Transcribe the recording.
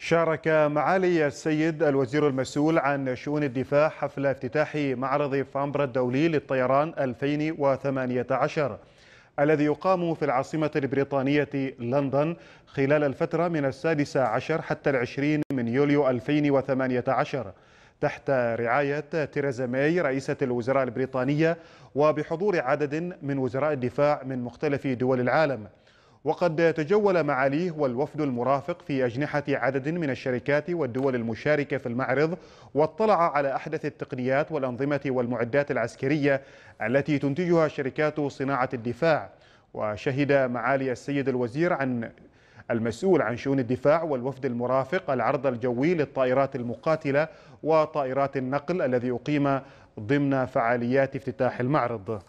شارك معالي السيد الوزير المسؤول عن شؤون الدفاع حفل افتتاح معرض فامبرا الدولي للطيران 2018 الذي يقام في العاصمة البريطانية لندن خلال الفترة من السادسة عشر حتى العشرين من يوليو 2018 تحت رعاية تيريزا ماي رئيسة الوزراء البريطانية وبحضور عدد من وزراء الدفاع من مختلف دول العالم وقد تجول معاليه والوفد المرافق في أجنحة عدد من الشركات والدول المشاركة في المعرض واطلع على أحدث التقنيات والأنظمة والمعدات العسكرية التي تنتجها شركات صناعة الدفاع وشهد معالي السيد الوزير عن المسؤول عن شؤون الدفاع والوفد المرافق العرض الجوي للطائرات المقاتلة وطائرات النقل الذي أقيم ضمن فعاليات افتتاح المعرض